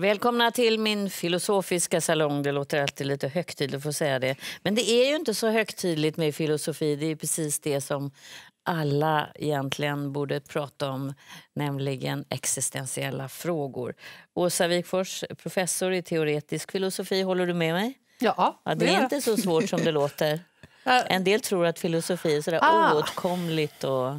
Välkomna till min filosofiska salong. Det låter alltid lite högtidligt att säga det. Men det är ju inte så högtidligt med filosofi. Det är precis det som alla egentligen borde prata om, nämligen existentiella frågor. Åsa Wikfors, professor i teoretisk filosofi. Håller du med mig? Ja, ja Det är inte så svårt som det låter. En del tror att filosofi är sådär ah. oåtkomligt. Och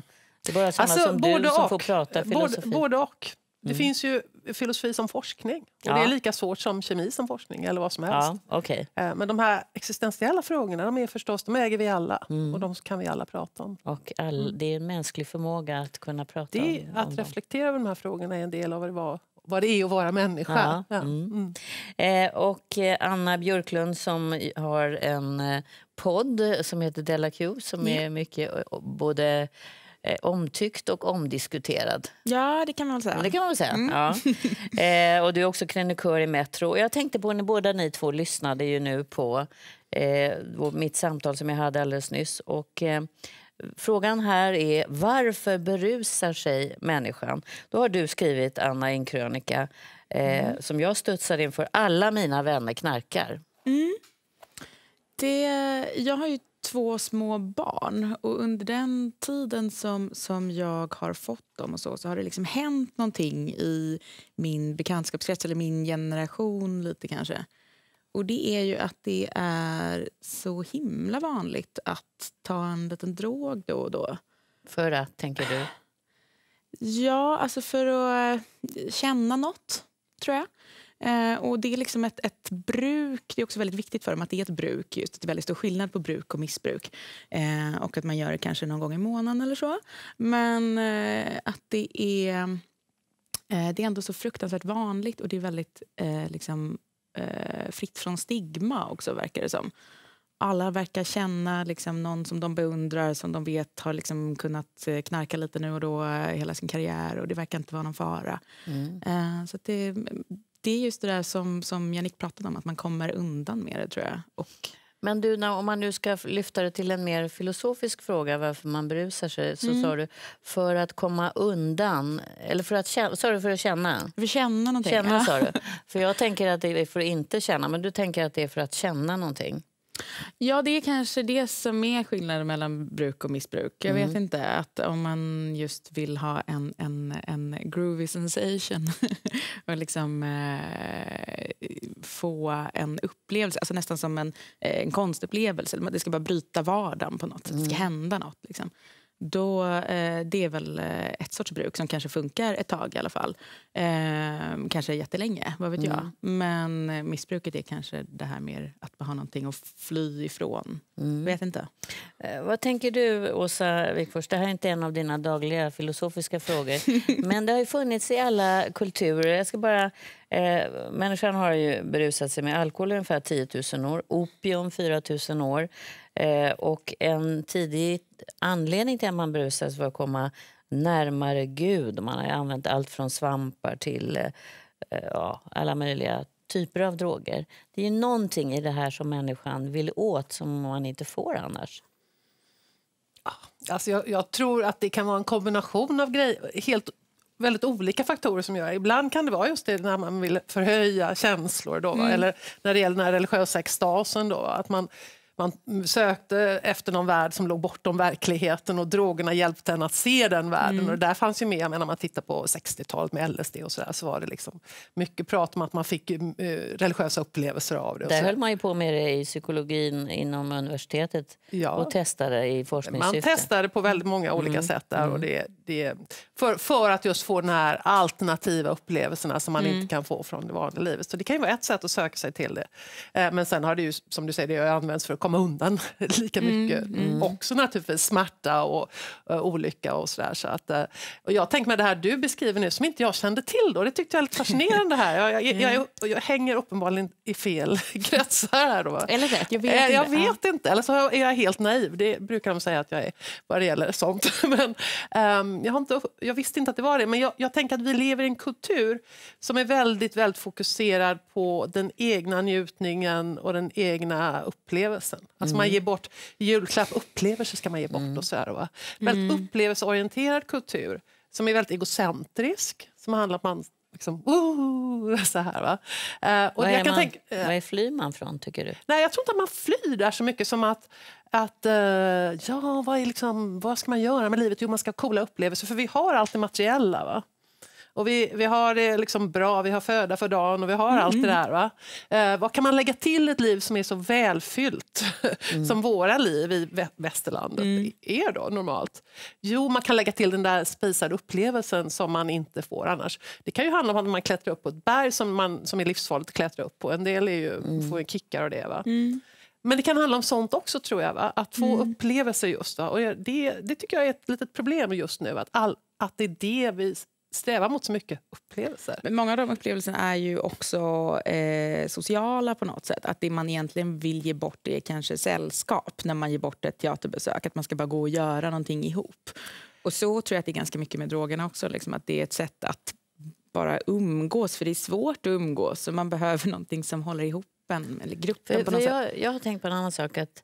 det är bara sådana alltså, som du som och. får prata filosofi. Både, både och. Det mm. finns ju filosofi som forskning. Och ja. Det är lika svårt som kemi som forskning. eller vad som helst. Ja, okay. Eh, men de här existentiella frågorna de är förstås, de äger vi alla mm. och de kan vi alla prata om. Och all, mm. Det är en mänsklig förmåga att kunna prata det, om, om Att dem. reflektera över de här frågorna är en del av vad, vad det är att vara människa. Ja, mm. mm. eh, och eh, Anna Björklund som har en eh, podd som heter Della Q som är mycket både eh, omtyckt och omdiskuterad. Ja, det kan man väl säga. Det kan man säga. Mm. Ja. Eh, och du är också krönikör i Metro. Jag tänkte på när båda ni två lyssnade ju nu på eh, mitt samtal som jag hade alldeles nyss. Och, eh, Frågan här är varför berusar sig människan? Då har du skrivit, Anna, en krönika eh, mm. som jag studsar inför. Alla mina vänner knarkar. Mm. Det, jag har ju två små barn. Och Under den tiden som, som jag har fått dem och så, så har det liksom hänt någonting i min bekantskapskrets, eller min generation lite kanske. Och Det är ju att det är så himla vanligt att ta en liten drog då och då. För att, tänker du? Ja, alltså för att eh, känna nåt tror jag. Eh, och det är liksom ett, ett bruk, det är också väldigt viktigt för dem att det är ett bruk, just att det är väldigt stor skillnad på bruk och missbruk. Eh, och att man gör det kanske någon gång i månaden eller så. Men eh, att det är, eh, det är ändå så fruktansvärt vanligt och det är väldigt eh, liksom, eh, fritt från stigma också verkar det som alla verkar känna liksom, någon som de beundrar, som de vet har liksom, kunnat knarka lite nu och då hela sin karriär och det verkar inte vara någon fara. Mm. Uh, så det, det är just det där som, som Jannik pratade om, att man kommer undan med det tror jag. Och... Men du, om man nu ska lyfta det till en mer filosofisk fråga varför man berusar sig, så mm. sa du för att komma undan, eller för att sa du för att känna? För känna någonting. Känna ja. sa du. För jag tänker att det är för att inte känna, men du tänker att det är för att känna någonting. Ja, det är kanske det som är skillnaden mellan bruk och missbruk. Jag mm. vet inte, att om man just vill ha en, en, en groovy sensation och liksom eh, få en upplevelse, alltså nästan som en, eh, en konstupplevelse. Det ska bara bryta vardagen på något sätt, det ska mm. hända något. Liksom då, eh, det är väl eh, ett sorts bruk som kanske funkar ett tag i alla fall. Eh, kanske jättelänge, vad vet mm. jag. Men missbruket är kanske det här med att ha någonting att fly ifrån. Mm. Vet inte. Eh, vad tänker du, Åsa Wikfors? Det här är inte en av dina dagliga filosofiska frågor. men det har ju funnits i alla kulturer. Jag ska bara Eh, människan har ju berusat sig med alkohol i ungefär 10 000 år, opium 4 000 år. Eh, och en tidig anledning till att man berusades var att komma närmare Gud. Man har använt allt från svampar till eh, ja, alla möjliga typer av droger. Det är ju någonting i det här som människan vill åt som man inte får annars. Ah, alltså jag, jag, tror att det kan vara en kombination av grejer, helt väldigt olika faktorer som gör Ibland kan det vara just det när man vill förhöja känslor då, mm. eller när det gäller den religiösa extasen då, att man man sökte efter någon värld som låg bortom verkligheten och drogerna hjälpte en att se den världen. Mm. Och där fanns ju med, jag man tittar på 60-talet med LSD och sådär så var det liksom mycket prat om att man fick eh, religiösa upplevelser av det. Där höll man ju på med det i psykologin inom universitetet ja. och testade i forskningssyfte. Man testade på väldigt många olika mm. sätt där och mm. det, det, för, för att just få den här alternativa upplevelserna som man mm. inte kan få från det vanliga livet. Så det kan ju vara ett sätt att söka sig till det. Eh, men sen har det ju, som du säger, det har använts för att komma undan lika mm, mycket. Mm, mm. Också naturligtvis smärta och, och eh, olycka och sådär. Så eh, och jag tänker med det här du beskriver nu som inte jag kände till då, det tyckte jag var lite fascinerande här. Jag, jag, jag, mm. jag, jag hänger uppenbarligen i fel kretsar här då. Eller rätt, jag vet, eh, jag vet inte. Eller så är jag helt naiv, det brukar de säga att jag är vad det gäller sånt. Men, um, jag, har inte, jag visste inte att det var det, men jag, jag tänker att vi lever i en kultur som är väldigt, väldigt fokuserad på den egna njutningen och den egna upplevelsen upplevelsen. Alltså man mm. ger bort, julklapp upplevelser ska man ge bort och mm. så här, va? Väldigt mm. upplevelseorienterad kultur som är väldigt egocentrisk, som handlar om man liksom, så här. Va? Eh, och vad, jag kan man, tänka, eh, vad flyr man från, tycker du? Nej, jag tror inte att man flyr där så mycket som att, att eh, ja, vad, är liksom, vad ska man göra med livet? Jo, man ska ha coola upplevelser, för vi har allt det materiella. Va? Och vi, vi har det eh, liksom bra, vi har föda för dagen och vi har mm. allt det mm. där. Va? Eh, vad kan man lägga till ett liv som är så välfyllt mm. som våra liv i västerlandet mm. är då normalt? Jo, man kan lägga till den där spisade upplevelsen som man inte får annars. Det kan ju handla om att man klättrar upp på ett berg som, man, som är livsfarligt att klättra upp på. En del är ju, mm. får kickar och det. Va? Mm. Men det kan handla om sånt också, tror jag. Va? Att få mm. upplevelser just. Va? Och det, det tycker jag är ett litet problem just nu. Att, all, att det är det vi strävar mot så mycket upplevelser. Men många av de upplevelserna är ju också eh, sociala på något sätt. Att det man egentligen vill ge bort är kanske sällskap när man ger bort ett teaterbesök. Att man ska bara gå och göra någonting ihop. Och så tror jag att det är ganska mycket med drogerna också. Liksom att det är ett sätt att bara umgås, för det är svårt att umgås. Så man behöver någonting som håller ihop en, eller gruppen för, på något jag, sätt. Jag har tänkt på en annan sak. att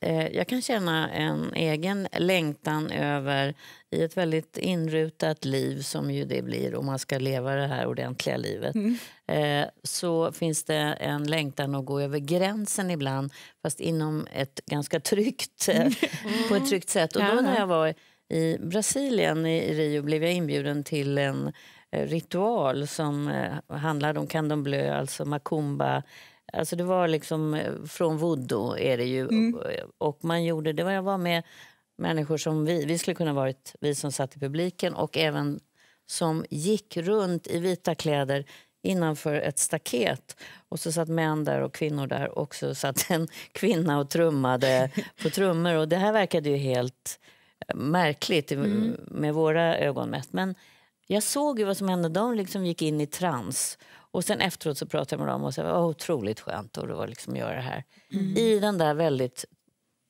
Eh, jag kan känna en egen längtan över i ett väldigt inrutat liv som ju det blir om man ska leva det här ordentliga livet. Mm. Eh, så finns det en längtan att gå över gränsen ibland fast inom ett ganska tryggt, eh, mm. på ett tryggt sätt. Och då när jag var i Brasilien, i Rio, blev jag inbjuden till en ritual som handlade om candomblé, alltså macumba Alltså det var liksom eh, från voodoo är det ju. Mm. Eh, och, man gjorde, det var jag var med människor som vi, vi skulle kunna varit vi som satt i publiken och även som gick runt i vita kläder innanför ett staket. Och så satt män där och kvinnor där och så satt en kvinna och trummade på trummor. Och det här verkade ju helt eh, märkligt mm. med våra ögon mätt. Jag såg ju vad som hände. De liksom gick in i trans. Och sen efteråt så pratade jag med dem och sa oh, otroligt skönt att liksom göra det här. Mm. I den där väldigt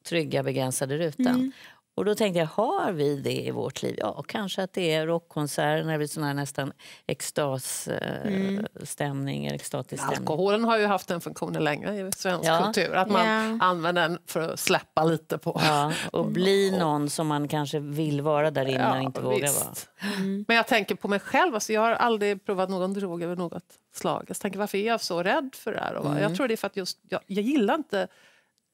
trygga begränsade rutan. Mm. Och då tänkte jag, har vi det i vårt liv? Ja, kanske att det är rockkonserter eller sån här nästan extasstämning. Mm. Extatisk stämning. Alkoholen har ju haft den funktionen länge i svensk ja. kultur. Att man yeah. använder den för att släppa lite på. Ja, och mm. bli någon som man kanske vill vara där inne ja, och inte vågar vara. Mm. Men jag tänker på mig själv. Alltså, jag har aldrig provat någon drog över något slag. Jag tänker, varför är jag så rädd för det här? Mm. Jag tror det är för att just, jag, jag gillar inte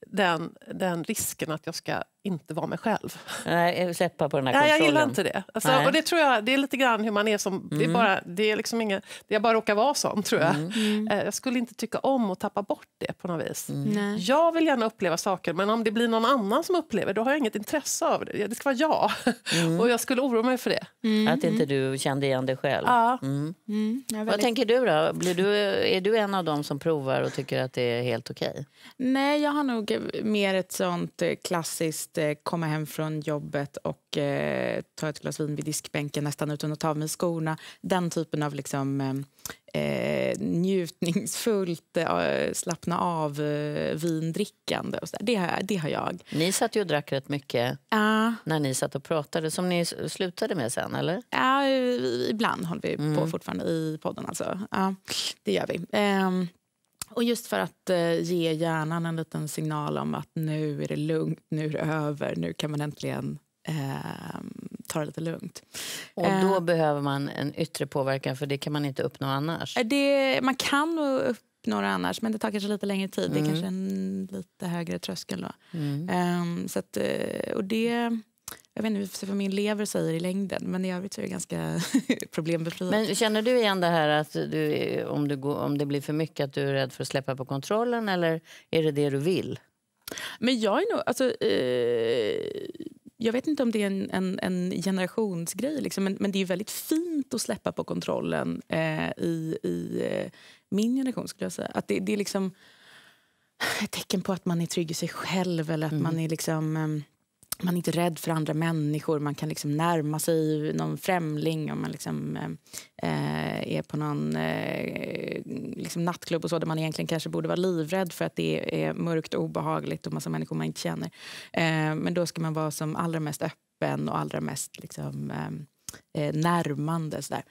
den, den risken att jag ska inte vara mig själv. Nej, släppa på den här kontrollen. jag gillar inte det. Alltså, och det tror jag, det är lite grann hur man är som... Mm. Det är mm. bara, det är liksom inget, det jag bara råkar vara sån, tror jag. Mm. mm. Eh, jag skulle inte tycka om att tappa bort det på något vis. Mm. Jag vill gärna uppleva saker, men om det blir någon annan som upplever då har jag inget intresse av det. Det ska vara jag. Mm. och jag skulle oroa mig för det. Att inte du kände igen dig själv. Ja. Väldigt... Vad tänker du då? Blir du, är du en av dem som provar och tycker att det är helt okej? Okay? Nej, jag har nog mer ett sånt eh, klassiskt faktiskt eh, komma hem från jobbet och eh, ta ett glas vin vid diskbänken nästan utan att ta av mig skorna. Den typen av liksom, eh, eh njutningsfullt eh, slappna av eh, vindrickande. Och Det, har, det har jag. Ni satt ju och drack rätt mycket ah. när ni satt och pratade som ni slutade med sen, eller? Ja, ah, ibland håller vi mm. på fortfarande i podden. Alltså. Ah, det gör vi. Um, och just för att eh, ge hjärnan en liten signal om att nu är det lugnt, nu är det över, nu kan man äntligen eh, ta det lite lugnt. Och då eh, behöver man en yttre påverkan för det kan man inte uppnå annars? Eh, det, man kan uppnå det annars men det tar kanske lite längre tid, mm. det är mm. kanske en lite högre tröskel då. Mm. Ehm, så att, eh, och det jag vet inte vad min lever säger i längden, men i övrigt så är det ganska problembefriat. Men känner du igen det här att du, om, du går, om det blir för mycket att du är rädd för att släppa på kontrollen eller är det det du vill? Men jag är nog, alltså, eh, jag vet inte om det är en, en, en generationsgrej, liksom, men, men, det är väldigt fint att släppa på kontrollen eh, i, i eh, min generation skulle jag säga. Att det, det är liksom ett tecken på att man är trygg i sig själv eller att mm. man är liksom ehm, man är inte rädd för andra människor, man kan liksom närma sig någon främling om man liksom, eh, är på någon eh, liksom nattklubb och så där man egentligen kanske borde vara livrädd för att det är mörkt och obehagligt och massa människor man inte känner. Eh, men då ska man vara som allra mest öppen och allra mest liksom, eh, eh, närmande. Så där.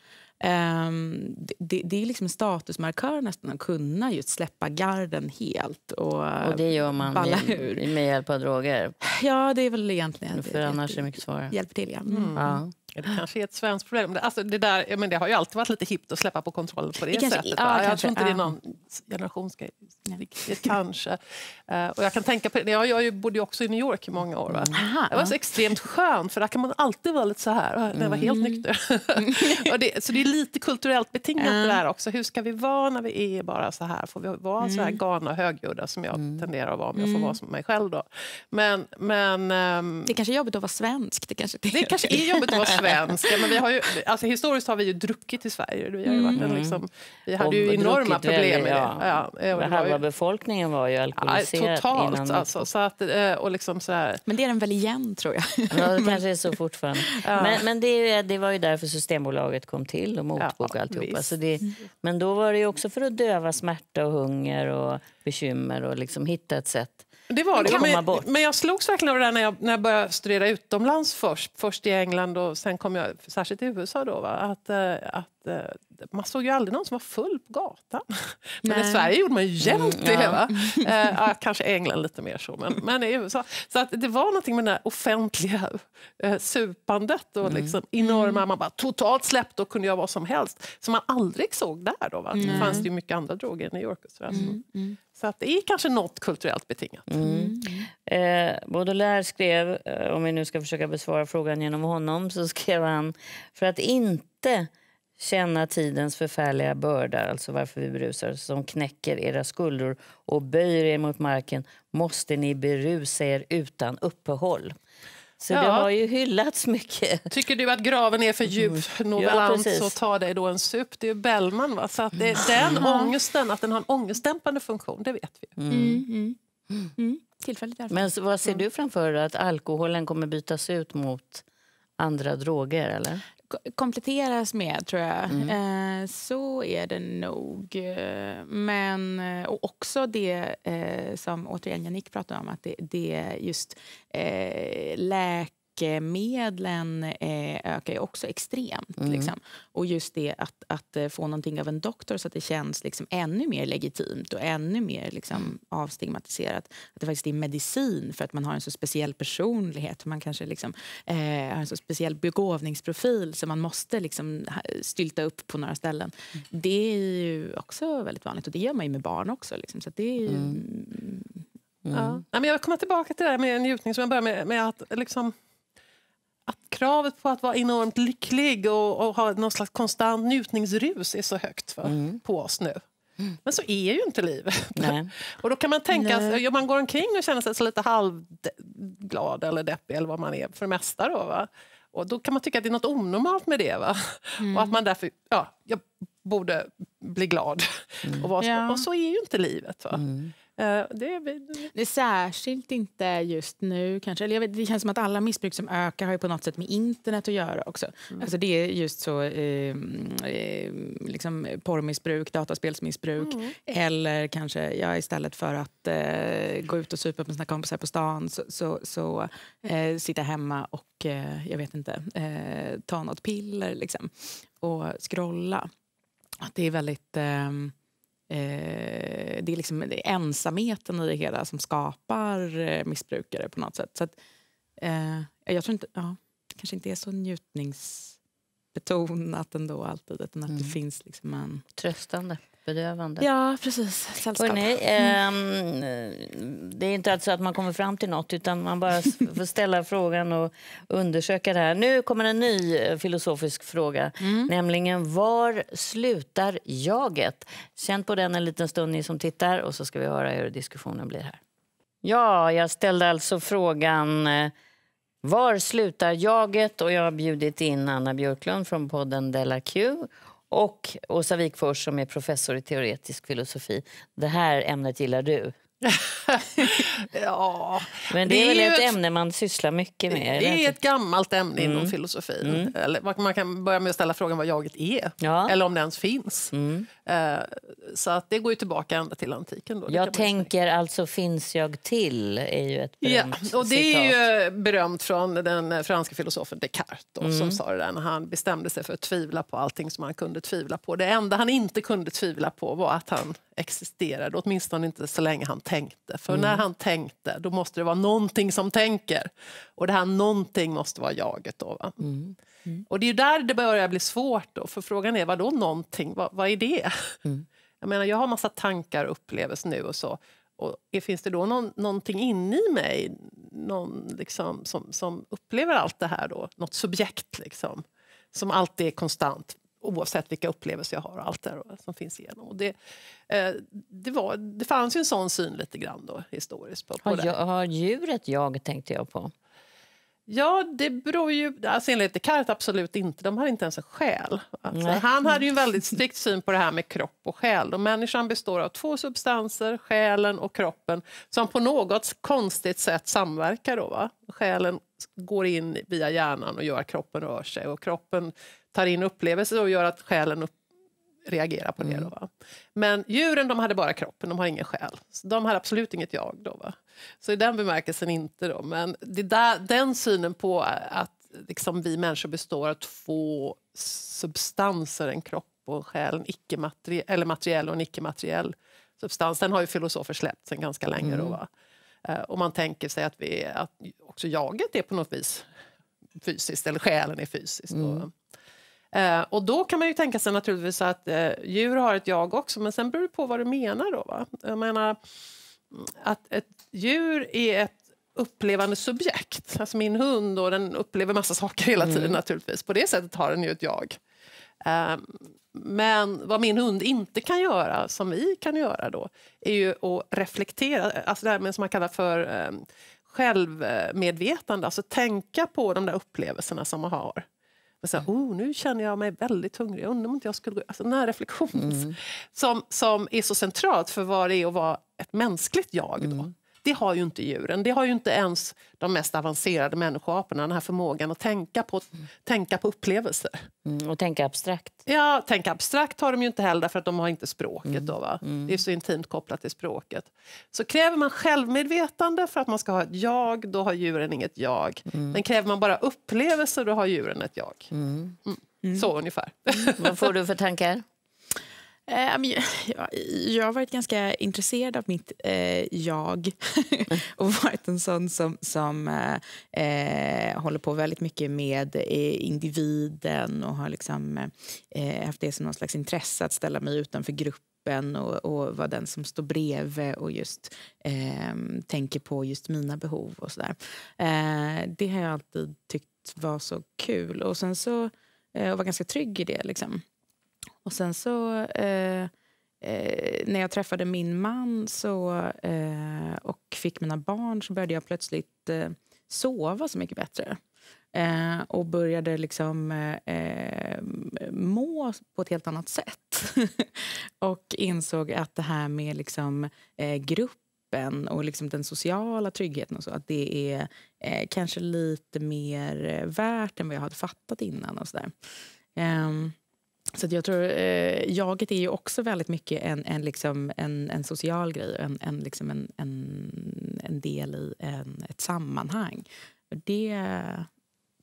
Um, det, det, är liksom en statusmarkör nästan att kunna just släppa garden helt. Och, och det gör man balla med, med hjälp av droger? Ja, det är väl egentligen... För det, annars det, är det mycket svårare. Hjälper till, ja. Mm. ja. Det kanske är ett svenskt problem. Alltså det, där, men det har ju alltid varit lite hippt att släppa på kontrollen på det, det kanske, sättet. Ja, jag kanske, tror inte ja. det är någon generationsgrej. Riktigt, kanske. Eh, och jag kan tänka på det. Jag, jag bodde ju också i New York i många år. Va? Mm. Aha, det var så extremt skönt, för där kan man alltid vara lite så här. När jag var helt mm. nykter. Mm. det, så det är lite kulturellt betingat mm. det där också. Hur ska vi vara när vi är bara så här? Får vi vara mm. så här mm. galna och högljudda som jag tenderar att vara om jag får vara som mig själv då? Men, men, um... det är kanske är jobbigt att vara svensk. Det kanske, det, det kanske är jobbigt att vara svensk svensk. men vi har ju, alltså, historiskt har vi ju druckit i Sverige. Vi, har ju varit en, mm. liksom, vi hade ju enorma problem med det. Halva befolkningen var ju alkoholiserad. totalt. alltså, eh, liksom Men det är den väl igen, tror jag. Ja, det kanske är så fortfarande. Ja. Men, men det, det, var ju därför Systembolaget kom till och motbok ja, alltihopa. Så det, men då var det också för att döva smärta och hunger och bekymmer och liksom hitta ett sätt det var det, men, men jag slogs verkligen av det där när jag, när jag började studera utomlands först. Först i England och sen kom jag särskilt i USA då. Va? Att, eh, att eh, man såg ju aldrig någon som var full på gatan. Men i Sverige gjorde man ju jämt mm, det. Mm, ja. eh, kanske England lite mer så, men, men i USA. Så att det var någonting med det där offentliga eh, supandet och mm. liksom enorma, mm. man bara totalt släppte och kunde göra vad som helst, som man aldrig såg där. Då, va? Mm. Det fanns ju mycket andra droger i New York. Och så, så att det är kanske något kulturellt betingat. Mm. Eh, Baudelaire skrev, eh, om vi nu ska försöka besvara frågan genom honom, så skrev han för att inte känna tidens förfärliga börda, alltså varför vi berusar som knäcker era skuldror och böjer er mot marken, måste ni berusa er utan uppehåll. Så ja. det har ju hyllats mycket. Tycker du att graven är för mm. djup mm. ja, så ta dig då en sup. Det är Bellman. Va? Så att det, mm. den ångesten, att den har en ångestdämpande funktion, det vet vi. Mm. Mm, mm. mm. Tillfälligt i Men vad ser du framför dig, att alkoholen kommer bytas ut mot andra droger? Eller? kompletteras med, tror jag. Mm. Eh, så är det nog. Eh, men, eh, och också det eh, som återigen Janik pratade om, att det, det just eh, läk läkemedlen eh, ökar ju också extremt. Mm. Liksom. Och just det att, att eh, få någonting av en doktor så att det känns liksom ännu mer legitimt och ännu mer liksom, mm. avstigmatiserat. Att det faktiskt är medicin för att man har en så speciell personlighet. Man kanske liksom, eh, har en så speciell begåvningsprofil som man måste liksom, stylta upp på några ställen. Mm. Det är ju också väldigt vanligt och det gör man ju med barn också. Liksom. Så det är ju, mm. mm. mm. Ja. jag kommer tillbaka till det där med njutning som jag började med. med att liksom kravet på att vara enormt lycklig och, och ha någon slags konstant njutningsrus är så högt va, mm. på oss nu. Men så är ju inte livet. Nej. och då kan man tänka, Nej. man går omkring och känner sig så lite halvglad eller deppig eller vad man är för det mesta då. Va? Och då kan man tycka att det är något onormalt med det. Va? Mm. Och att man därför, ja, jag borde bli glad. Mm. Och, så, ja. och så är ju inte livet. Va? Mm. Eh, det, det är särskilt inte just nu kanske. Eller jag vet, det känns som att alla missbruk som ökar har ju på något sätt med internet att göra också. Mm. Alltså det är just så eh, liksom porrmissbruk, dataspelsmissbruk mm. eller kanske ja, istället för att eh, gå ut och supa med sina kompisar på stan så, så, så mm. eh, sitta hemma och eh, jag vet inte, eh, ta något piller liksom, och scrolla. det är väldigt ehm, Eh, det är liksom ensamheten i det hela som skapar eh, missbrukare på något sätt. Så att, eh, jag tror inte, ja, det kanske inte är så njutningsbetonat ändå alltid, utan att mm. det finns liksom en... Tröstande bedövande. Ja, precis. Sällskap. Hörrni, eh, det är inte alltid att man kommer fram till nåt utan man bara får ställa frågan och undersöka det här. Nu kommer en ny eh, filosofisk fråga, mm. nämligen var slutar jaget? Känn på den en liten stund ni som tittar och så ska vi höra hur diskussionen blir här. Ja, jag ställde alltså frågan eh, var slutar jaget? Och jag har bjudit in Anna Björklund från podden Della Q och Åsa Wikfors som är professor i teoretisk filosofi. Det här ämnet gillar du. ja, Men det, det är väl ett, ett ämne man sysslar mycket med? Det är ett gammalt ämne inom mm. filosofin. Mm. Eller, man kan börja med att ställa frågan vad jaget är, ja. eller om det ens finns. Mm. Eh, så att det går ju tillbaka ända till antiken. Då. jag tänker alltså finns jag till, är ju ett berömt ja, och Det är ju berömt från den franske filosofen Descartes då, som mm. sa det där när han bestämde sig för att tvivla på allting som han kunde tvivla på. Det enda han inte kunde tvivla på var att han existerade, åtminstone inte så länge han tänkte. För mm. när han tänkte, då måste det vara någonting som tänker. Och det här någonting måste vara jaget. Då, va? mm. Mm. Och det är där det börjar bli svårt. Då, för frågan är, vad då någonting? Vad, vad är det? Mm. Jag menar, jag har massa tankar och upplevelser nu och så. Och finns det då någon, någonting inne i mig någon, liksom, som, som upplever allt det här då? Något subjekt liksom, som alltid är konstant? oavsett vilka upplevelser jag har allt det som finns igenom. Och det, eh, det, var, det fanns ju en sån syn lite grann då, historiskt. På, på har, jag, har djuret jag, tänkte jag på. Ja, det beror ju... Alltså enligt Descartes absolut inte. De hade inte ens en själ. Alltså, han hade ju en väldigt strikt syn på det här med kropp och själ. Och människan består av två substanser, själen och kroppen, som på något konstigt sätt samverkar. Då, va? Själen går in via hjärnan och gör att kroppen rör sig. Och kroppen tar in upplevelser och gör att själen upp reagerar på det. Mm. Då, va? Men djuren de hade bara kroppen, de har ingen själ. Så de hade absolut inget jag. Då, va? Så i den bemärkelsen inte. Då. Men det där, den synen på att liksom, vi människor består av två substanser, en kropp och en icke materi eller materiell och en icke-materiell substans. Den har ju filosofer släppt sedan ganska länge. Mm. Då, va? Eh, och man tänker sig att, vi, att också jaget är på något vis fysiskt, eller själen är fysisk. Mm. Eh, och då kan man ju tänka sig naturligtvis att eh, djur har ett jag också, men sen beror det på vad du menar då. Va? Jag menar mm, att ett djur är ett upplevande subjekt. Alltså min hund och den upplever massa saker hela mm. tiden mm. naturligtvis. På det sättet har den ju ett jag. Eh, men vad min hund inte kan göra, som vi kan göra då, är ju att reflektera, alltså det här med som man kallar för ehm, självmedvetande, alltså tänka på de där upplevelserna som man har. Men så här, oh, nu känner jag mig väldigt hungrig, jag undrar om inte jag skulle Alltså, den här reflektionen mm. som, som är så centralt för vad det är att vara ett mänskligt jag. Då. Mm. Det har ju inte djuren. Det har ju inte ens de mest avancerade människoaporna. Den här förmågan att tänka på, mm. tänka på upplevelser. Mm, och tänka abstrakt. Ja, tänka abstrakt har de ju inte heller för att de har inte språket. Mm. Då, va? Mm, mm. Det är så intimt kopplat till språket. Så kräver man självmedvetande för att man ska ha ett jag, då har djuren inget jag. Mm. Men kräver man bara upplevelser, då har djuren ett jag. Så ungefär. Vad får du för tankar? Eh, jag har varit ganska intresserad av mitt eh, jag och varit en sån som, som eh, eh håller på väldigt mycket med individen och har liksom, eh, haft det som någon slags intresse att ställa mig utanför gruppen och, och vara den som står bredvid och just eh, tänker på just mina behov och sådär. det har jag alltid tyckt var så kul och sen så och var ganska trygg i det. Liksom. Och sen så... Eh, Eh, när jag träffade min man så, eh, och fick mina barn så började jag plötsligt eh, sova så mycket bättre. Eh, och började liksom eh, eh, må på ett helt annat sätt. och insåg att det här med liksom, gruppen och liksom den sociala tryggheten och så, att det är kanske lite mer värt än vad jag hade fattat innan. och så så jag tror, eh, jaget är ju också väldigt mycket en, en, liksom, en, en social grej, en, en, liksom en, en, en del i en, ett sammanhang. det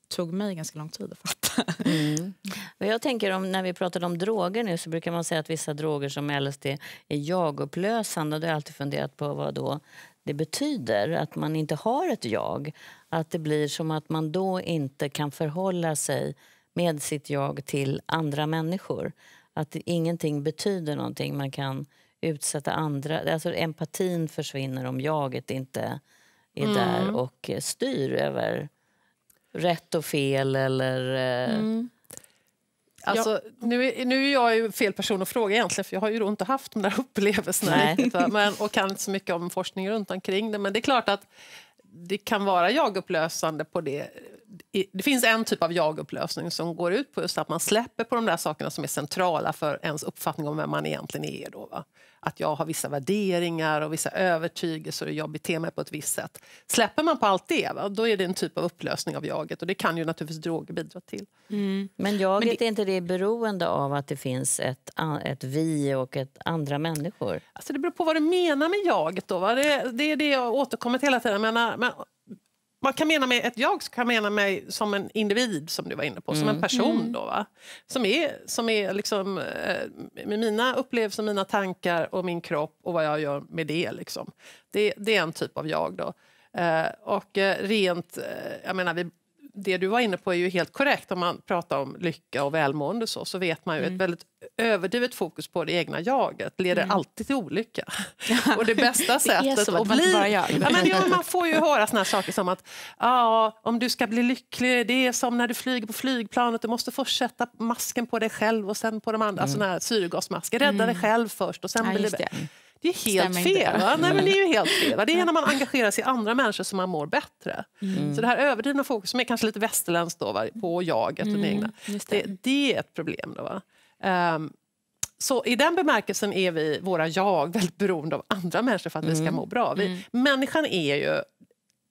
tog mig ganska lång tid att fatta. Mm. Jag tänker om, när vi pratade om droger nu så brukar man säga att vissa droger som LSD är jagupplösande. Och då har jag alltid funderat på vad då det betyder, att man inte har ett jag. Att det blir som att man då inte kan förhålla sig med sitt jag till andra människor. Att ingenting betyder någonting. Man kan utsätta andra... Alltså empatin försvinner om jaget inte är mm. där och styr över rätt och fel eller... Eh, mm. Alltså, ja. nu, nu är jag ju fel person att fråga egentligen för jag har ju inte haft de där upplevelserna Nej. men, och kan inte så mycket om forskning runt omkring det. Men det är klart att det kan vara jagupplösande på det det finns en typ av jagupplösning som går ut på just att man släpper på de där sakerna som är centrala för ens uppfattning om vem man egentligen är. Då, va? Att jag har vissa värderingar och vissa övertygelser och jag beter mig på ett visst sätt. Släpper man på allt det, va? då är det en typ av upplösning av jaget och det kan ju naturligtvis droger bidra till. Mm. Men jaget, Men det... är inte det beroende av att det finns ett, ett vi och ett andra människor? Alltså det beror på vad du menar med jaget. Då, va? Det, det är det jag återkommer till hela tiden. Men, men man kan mena med ett jag kan mena mig som en individ, som du var inne på, mm. som en mm. person. Mm. Då, va? Som är, som är liksom, eh, med mina upplevelser, mina tankar och min kropp och vad jag gör med det. Liksom. Det, det är en typ av jag. då. Eh, och eh, rent, jag menar, vi det du var inne på är ju helt korrekt. Om man pratar om lycka och välmående så, så vet man ju mm. ett väldigt överdrivet fokus på det egna jaget leder mm. alltid till olycka. Och det bästa sättet att, att bli... Ja, men, ja, man får ju höra såna saker som att ah, om du ska bli lycklig, det är som när du flyger på flygplanet, du måste först sätta masken på dig själv och sen på de andra, mm. alltså den här syrgasmasken. Rädda mm. dig själv först och sen ja, blir det. Det är helt Stämmer fel. Va? Nej, men det är ju helt fel. Det är när man engagerar sig i andra människor som man mår bättre. Mm. Så det här överdrivna fokus, som är kanske lite västerländskt då, va? på jaget och mm, det egna, det. Det, är ett problem. Då, va? Um, så i den bemärkelsen är vi, våra jag, väldigt beroende av andra människor för att mm. vi ska mm. må bra. Vi, mm. Människan är ju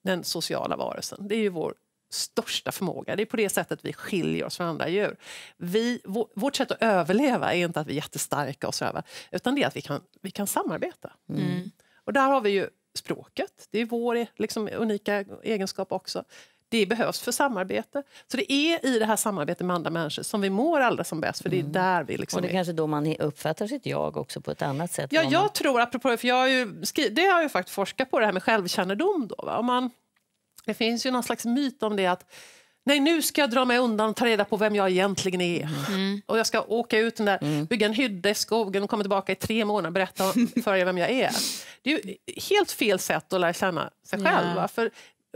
den sociala varelsen. Det är ju vår största förmåga. Det är på det sättet vi skiljer oss från andra djur. Vi, vårt sätt att överleva är inte att vi är jättestarka och sådär, utan det är att vi kan, vi kan samarbeta. Mm. mm. Och där har vi ju språket, det är vår liksom, unika egenskap också. Det behövs för samarbete. Så det är i det här samarbetet med andra människor som vi mår allra som bäst. För det är mm. där vi liksom och det är kanske då man uppfattar sitt jag också på ett annat sätt. Ja, jag man... tror, apropå det, för jag har ju, det har jag ju faktiskt forskat på, det här med självkännedom. Då, va? Om man det finns ju någon slags myt om det att Nej, nu ska jag dra mig undan och ta reda på vem jag egentligen är. Mm. mm. Och jag ska åka ut den där, mm. bygga en hydda i skogen och komma tillbaka i tre månader och berätta för er vem jag är. Det är helt fel sätt att lära känna sig själv. Ja. För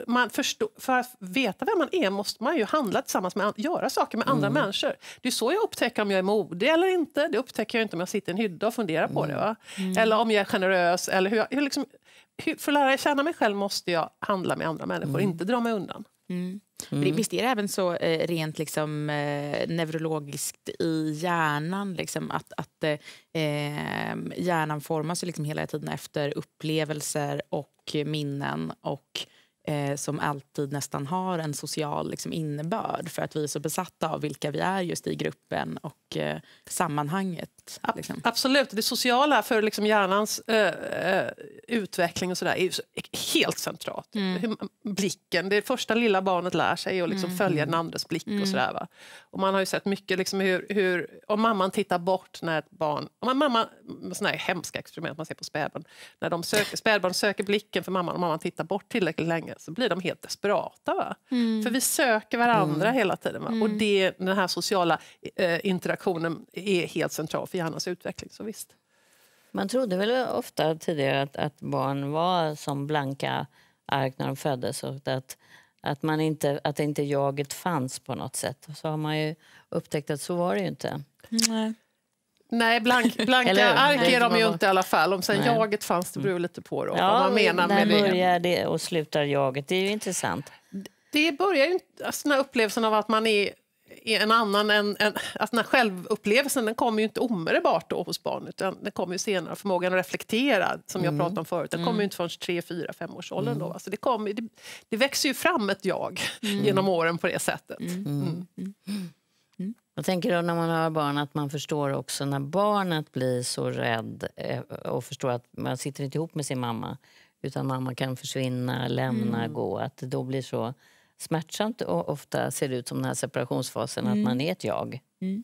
man förstå, för att veta vem man är måste man ju handla tillsammans med göra saker med andra mm. människor. Det är så jag upptäcker om jag är modig eller inte. Det upptäcker jag inte om jag sitter i en hydda och funderar på det. Mm. Va? Mm. Eller om jag är generös. Eller hur jag, hur liksom, hur, för att lära känna mig själv måste jag handla med andra människor, mm. inte dra mig undan. Mm. mm. Visst är det även så eh, rent liksom, eh, neurologiskt i hjärnan liksom, att, att eh, ehm, hjärnan formas liksom hela tiden efter upplevelser och minnen och eh, som alltid nästan har en social liksom, innebörd för att vi är så besatta av vilka vi är just i gruppen och eh, sammanhanget. Liksom. Absolut, det sociala för liksom hjärnans äh, utveckling och sådär är helt centralt. Mm. Blicken, det första lilla barnet lär sig att liksom mm. följa den mm. andres blick mm. och sådär. Va? Och man har ju sett mycket liksom hur, hur, om mamman tittar bort när ett barn, om mamma, sådana här hemska experiment man ser på spädbarn, när de söker, spädbarn söker blicken för mamman och mamman tittar bort tillräckligt länge så blir de helt desperata. Va? Mm. För vi söker varandra mm. hela tiden. Va? Och det, den här sociala eh, interaktionen är helt central för hjärnans utveckling, så visst. Man trodde väl ofta tidigare att, att barn var som blanka ark när de föddes och att, att, man inte, att inte jaget fanns på något sätt. Så har man ju upptäckt att så var det ju inte. Nej. Nej, blank, blanka ark är de ju inte i alla fall. Om sen jaget fanns, det beror lite på då, ja, vad man menar med det. När börjar det och slutar jaget? Det är ju intressant. Det börjar ju, alltså den här upplevelsen av att man är en annan än... En, alltså den självupplevelsen den kommer ju inte omedelbart då hos barn utan den kommer ju senare. Förmågan att reflektera, som jag mm. pratade om förut, den kommer ju mm. inte förrän 3, 4, 5 års åldern. Mm. Då. Alltså det, kom, det, det, växer ju fram ett jag mm. genom åren på det sättet. Jag tänker då när man har barn att man förstår också när barnet blir så rädd eh, och förstår att man sitter inte ihop med sin mamma utan mamma kan försvinna, lämna, mm. gå. Att det då blir så smärtsamt och ofta ser det ut som den här separationsfasen, mm. att man är ett jag. Mm.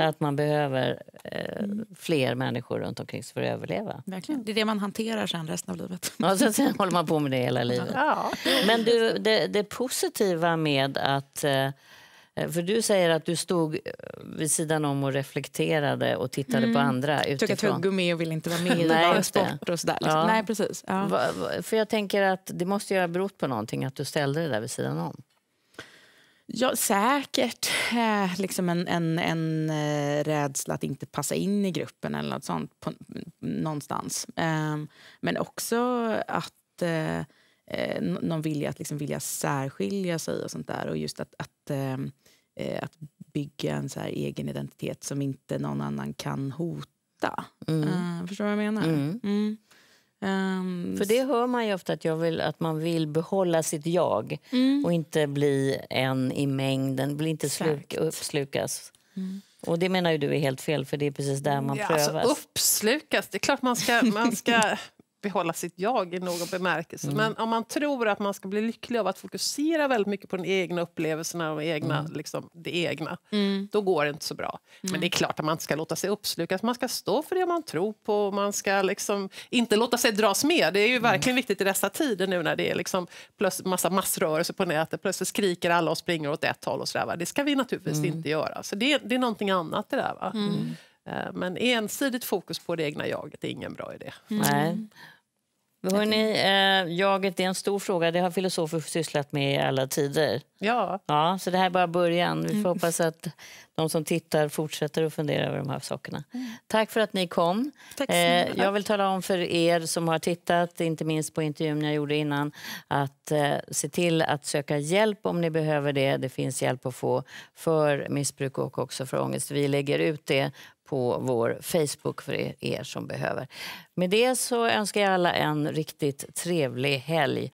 Att man behöver eh, mm. fler människor runt omkring sig för att överleva. Verkligen. Det är det man hanterar sen resten av livet. Ja, så sen håller man på med det hela livet. Ja. Men du, det, det positiva med att eh, Eh, för du säger att du stod eh, vid sidan om och reflekterade och tittade mm. på andra utifrån. tuggummi och ville inte vara med i Nej, sport och sådär. Liksom. Ja. Nej, precis. Ja. Va, va, för jag tänker att det måste ju ha berott på någonting att du ställde dig där vid sidan om. Ja, säkert eh, liksom en, en, en eh, rädsla att inte passa in i gruppen eller något sånt på, någonstans. Eh, men också att eh, någon vilja att liksom vilja särskilja sig och sånt där. Och just att, att eh, att bygga en så egen identitet som inte någon annan kan hota. Mm. Uh, förstår du vad jag menar? Mm. Mm. Um, För det hör man ju ofta att, jag vill, att man vill behålla sitt jag mm. och inte bli en i mängden, bli inte sluk, uppslukas. Mm. Och det menar ju du är helt fel för det är precis där man ja, alltså prövas. Alltså, uppslukas, det är klart man ska, man ska behålla sitt jag i någon bemärkelse. Mm. Men om man tror att man ska bli lycklig av att fokusera väldigt mycket på den egna upplevelsen och egna, mm. liksom, det egna, mm. då går det inte så bra. Men mm. det är klart att man inte ska låta sig uppslukas. Man ska stå för det man tror på. Man ska liksom inte låta sig dras med. Det är ju mm. verkligen viktigt i dessa tider nu när det är liksom massa massrörelser på nätet. Plötsligt skriker alla och springer åt ett håll. Och så där, Det ska vi naturligtvis mm. inte göra. Så det, det är någonting annat det där. Eh, men ensidigt fokus på det egna jaget är ingen bra idé. Mm. Nej. Hörrni, eh, jaget är en stor fråga. Det har filosofer sysslat med i alla tider. Ja. ja så det här är bara början. Vi får mm. hoppas att de som tittar fortsätter att fundera över de här sakerna. Mm. Tack för att ni kom. Tack eh, jag vill tala om för er som har tittat, inte minst på intervjun jag gjorde innan, att eh, se till att söka hjälp om ni behöver det. Det finns hjälp att få för missbruk och också för ångest. Vi lägger ut det på vår Facebook för er som behöver. Med det så önskar jag alla en riktigt trevlig helg